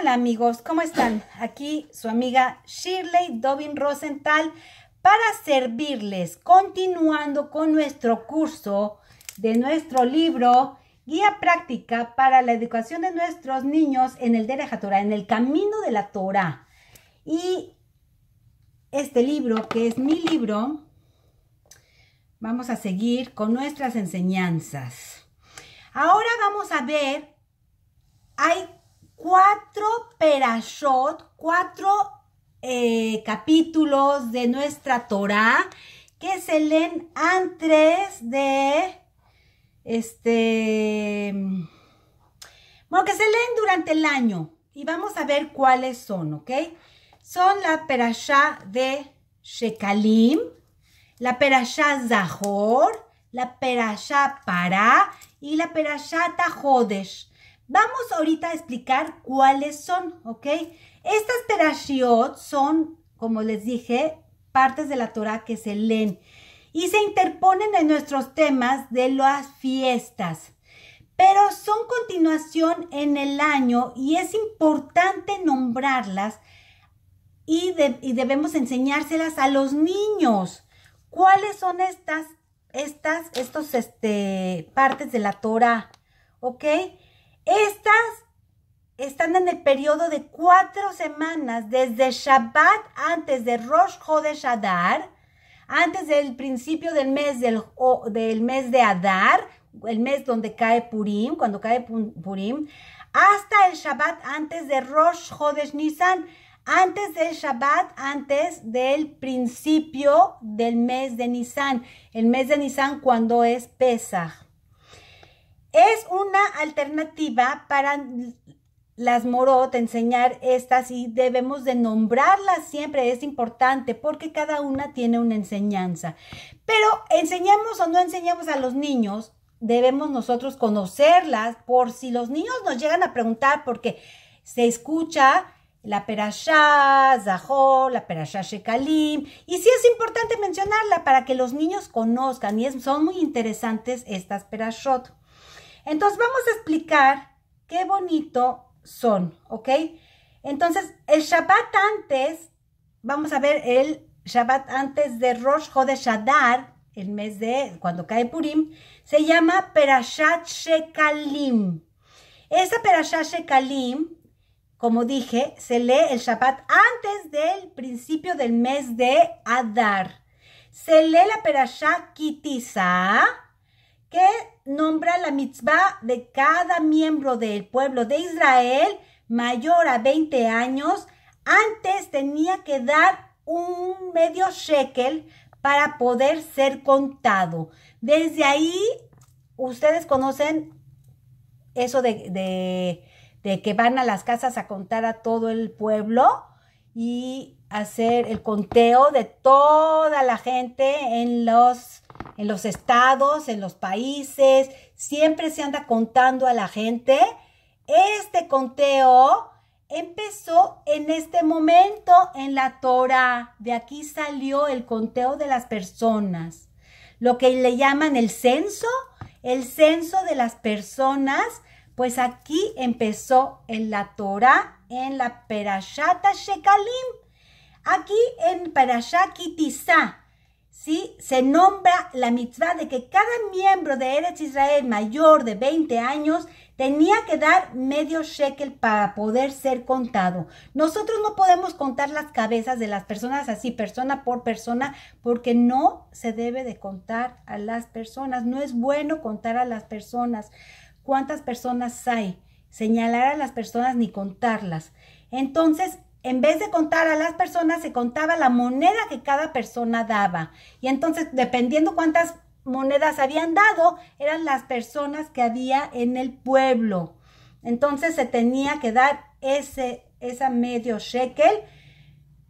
Hola amigos, ¿cómo están? Aquí su amiga Shirley Dobin Rosenthal para servirles, continuando con nuestro curso de nuestro libro Guía Práctica para la Educación de Nuestros Niños en el Derecha Torah, en el Camino de la Torah. Y este libro, que es mi libro, vamos a seguir con nuestras enseñanzas. Ahora vamos a ver, hay cuatro perashot, cuatro eh, capítulos de nuestra Torah que se leen antes de este, bueno, que se leen durante el año y vamos a ver cuáles son, ¿ok? Son la perashá de Shekalim, la perashá Zahor, la perashá para y la perashá Tajodesh. Vamos ahorita a explicar cuáles son, ¿ok? Estas perashiot son, como les dije, partes de la Torah que se leen y se interponen en nuestros temas de las fiestas, pero son continuación en el año y es importante nombrarlas y, debemos enseñárselas a los niños. ¿Cuáles son estas, estas, estos, este, partes de la Torah? ¿Ok? Estas están en el periodo de cuatro semanas, desde Shabbat antes de Rosh Chodesh Adar, antes del principio del mes, del, del mes de Adar, el mes donde cae Purim, cuando cae Purim, hasta el Shabbat antes de Rosh Chodesh Nisan, antes del Shabbat, antes del principio del mes de Nisan, el mes de Nisan cuando es Pesach. Es una alternativa para las Morot enseñar estas y debemos de nombrarlas siempre, es importante porque cada una tiene una enseñanza. Pero enseñamos o no enseñamos a los niños, debemos nosotros conocerlas por si los niños nos llegan a preguntar porque se escucha la perashá zahor, la perashá Shekalim, y sí es importante mencionarla para que los niños conozcan y son muy interesantes estas perashot. Entonces vamos a explicar qué bonito son, ¿ok? Entonces, el Shabbat antes, vamos a ver el Shabbat antes de Rosh de Adar, el mes de cuando cae Purim, se llama Perashat Shekalim. Esa Perashat Shekalim, como dije, se lee el Shabbat antes del principio del mes de Adar. Se lee la Perashat Kitizá, que nombra la mitzvah de cada miembro del pueblo de Israel mayor a 20 años, antes tenía que dar un medio shekel para poder ser contado. Desde ahí, ustedes conocen eso de, de, que van a las casas a contar a todo el pueblo y hacer el conteo de toda la gente en los en los estados, en los países, siempre se anda contando a la gente. Este conteo empezó en este momento en la Torah. De aquí salió el conteo de las personas, lo que le llaman el censo, el censo de las personas. Pues aquí empezó en la Torah, en la Perashat Shekalim. Aquí en Perashat ¿sí? se nombra la mitzvah de que cada miembro de Eretz Israel mayor de 20 años tenía que dar medio shekel para poder ser contado. Nosotros no podemos contar las cabezas de las personas así, persona por persona, porque no se debe de contar a las personas. No es bueno contar a las personas. ¿Cuántas personas hay? Señalar a las personas ni contarlas. Entonces, en vez de contar a las personas, se contaba la moneda que cada persona daba. Y entonces, dependiendo cuántas monedas habían dado, eran las personas que había en el pueblo. Entonces se tenía que dar ese esa medio shekel.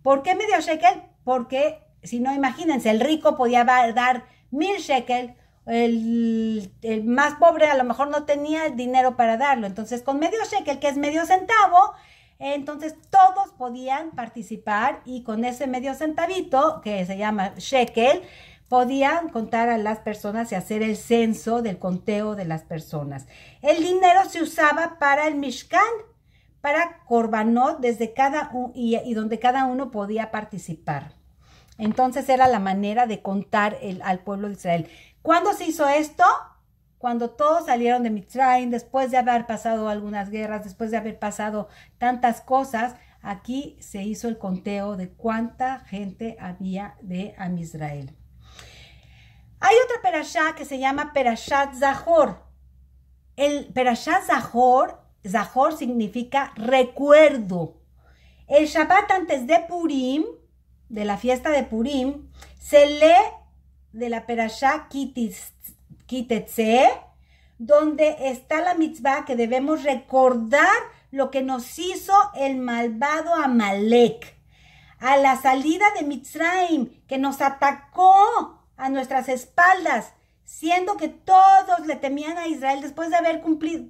¿Por qué medio shekel? Porque, si no, imagínense, el rico podía dar mil shekel, el, el, más pobre a lo mejor no tenía el dinero para darlo. Entonces, con medio shekel, que es medio centavo, entonces todos podían participar y con ese medio centavito, que se llama shekel, podían contar a las personas y hacer el censo del conteo de las personas. El dinero se usaba para el Mishkan, para Corbanot, desde cada y, donde cada uno podía participar. Entonces era la manera de contar al pueblo de Israel. ¿Cuándo se hizo esto? cuando todos salieron de Mitzrayim, después de haber pasado algunas guerras, después de haber pasado tantas cosas, aquí se hizo el conteo de cuánta gente había de Amisrael. Hay otra perashá que se llama Perashat Zahor. El Perashat Zahor, Zahor significa recuerdo. El Shabbat antes de Purim, de la fiesta de Purim, se lee de la Perashá Kitist. Quítetse, donde está la mitzvah que debemos recordar lo que nos hizo el malvado Amalek. A la salida de Mitzrayim, que nos atacó a nuestras espaldas, siendo que todos le temían a Israel después de haber cumplido,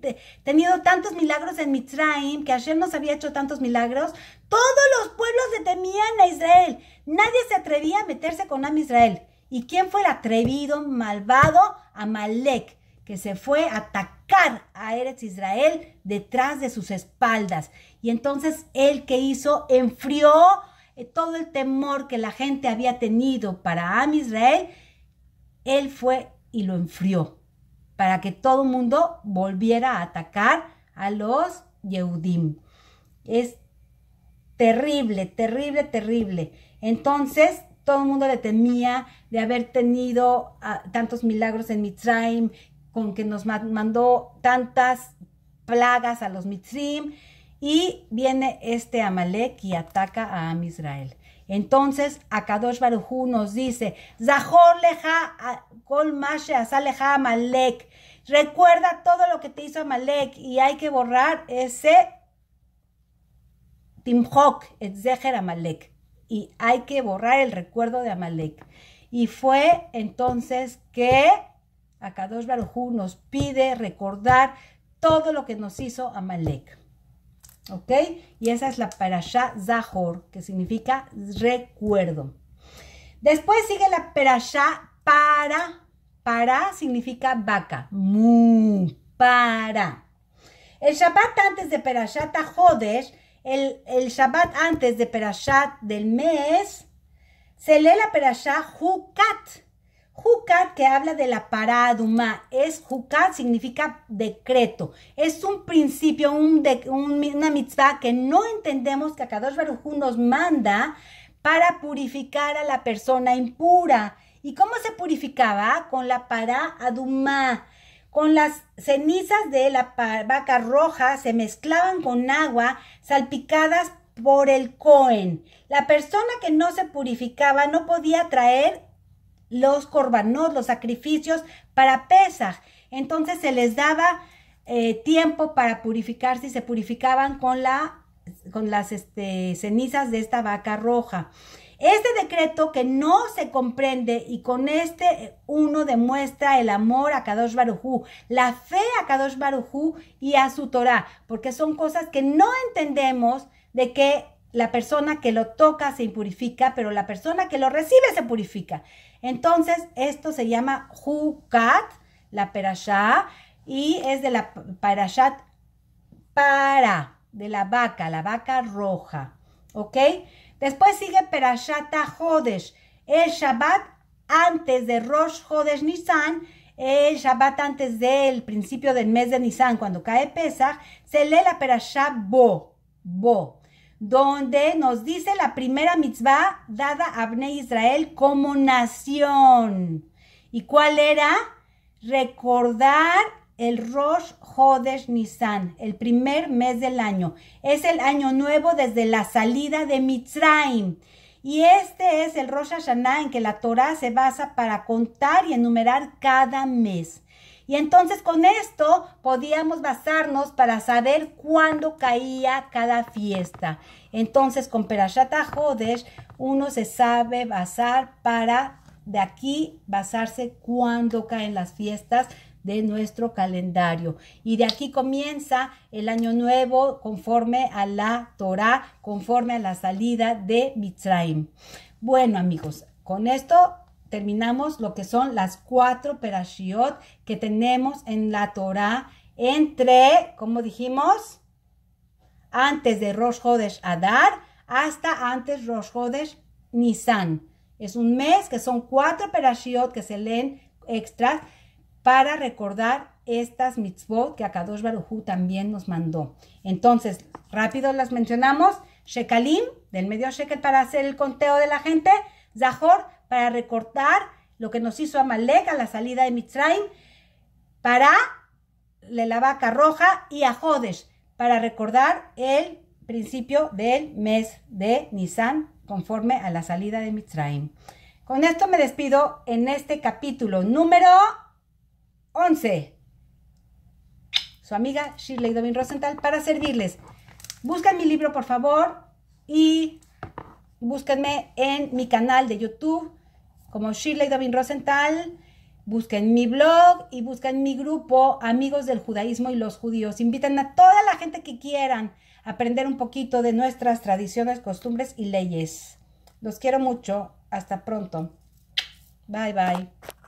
tenido tantos milagros en Mitzrayim, que Hashem nos había hecho tantos milagros, todos los pueblos le temían a Israel. Nadie se atrevía a meterse con Am Israel. ¿Y quién fue el atrevido, malvado? Amalek, que se fue a atacar a Eretz Israel detrás de sus espaldas. Y entonces él que hizo enfrió eh, todo el temor que la gente había tenido para Am Israel. Él fue y lo enfrió para que todo el mundo volviera a atacar a los Yehudim. Es terrible, terrible, terrible. Entonces, todo el mundo le temía de haber tenido ah, tantos milagros en Mitzrayim, con que nos mandó tantas plagas a los Mitzrim. Y viene este Amalek y ataca a Am Israel. Entonces, Akadosh Baruju nos dice, Zahor leja kol mashe Amalek. Recuerda todo lo que te hizo Amalek y hay que borrar ese Timhok, et Amalek y hay que borrar el recuerdo de Amalek. Y fue entonces que Akadosh Barujú nos pide recordar todo lo que nos hizo Amalek. ¿Ok? Y esa es la Parashah Zahor, que significa recuerdo. Después sigue la Parashah Para. Para significa vaca. Mu, para. El Shabbat antes de Perashat Jodesh el, Shabbat antes de Perashat del mes, se lee la Perashat Hukat, Hukat que habla de la paraduma, es Hukat significa decreto, es un principio, una mitzvah que no entendemos que Akadosh dos nos manda para purificar a la persona impura. ¿Y cómo se purificaba? Con la paraduma con las cenizas de la vaca roja se mezclaban con agua salpicadas por el Cohen. La persona que no se purificaba no podía traer los corbanos, los sacrificios para pesar. Entonces se les daba eh, tiempo para purificarse y se purificaban con, las este, cenizas de esta vaca roja. Este decreto que no se comprende y con este eh, uno demuestra el amor a Kadosh Barujú, la fe a Kadosh Barujú y a su Torah, porque son cosas que no entendemos de que la persona que lo toca se impurifica, pero la persona que lo recibe se purifica. Entonces, esto se llama Hukat, la perashá, y es de la perashat para, de la vaca, la vaca roja. ¿Ok? Después sigue Perashat Hodesh, el Shabbat antes de Rosh Jodesh Nisan, el Shabbat antes del principio del mes de Nisan, cuando cae Pesach, se lee la Perashat Bo, Bo, donde nos dice la primera mitzvah dada a Abne Israel como nación. ¿Y cuál era? Recordar el Rosh Hodesh Nisan, el primer mes del año. Es el año nuevo desde la salida de Mitzrayim. Y este es el Rosh Hashanah en que la Torah se basa para contar y enumerar cada mes. Y entonces con esto podíamos basarnos para saber cuándo caía cada fiesta. Entonces con Perashat Hodesh uno se sabe basar para de aquí basarse cuándo caen las fiestas de nuestro calendario. Y de aquí comienza el año nuevo conforme a la Torah, conforme a la salida de Mitzrayim. Bueno, amigos, con esto terminamos lo que son las cuatro perashiot que tenemos en la Torah entre, como dijimos, antes de Rosh Hodesh Adar hasta antes Rosh Hodesh Nisan. Es un mes que son cuatro perashiot que se leen extras para recordar estas mitzvot que Akadosh Barujú también nos mandó. Entonces, rápido las mencionamos. Shekalim, del medio shekel para hacer el conteo de la gente. Zahor, para recortar lo que nos hizo Amalek a la salida de Mitzrayim. Para la vaca roja y a Jodesh, para recordar el principio del mes de Nisan conforme a la salida de Mitzrayim. Con esto me despido en este capítulo número 11. Su amiga Shirley Dovin Rosenthal para servirles. Busquen mi libro, por favor, y búsquenme en mi canal de YouTube como Shirley Dovin Rosenthal. Busquen mi blog y busquen mi grupo Amigos del Judaísmo y los Judíos. Invitan a toda la gente que quieran aprender un poquito de nuestras tradiciones, costumbres y leyes. Los quiero mucho. Hasta pronto. Bye bye.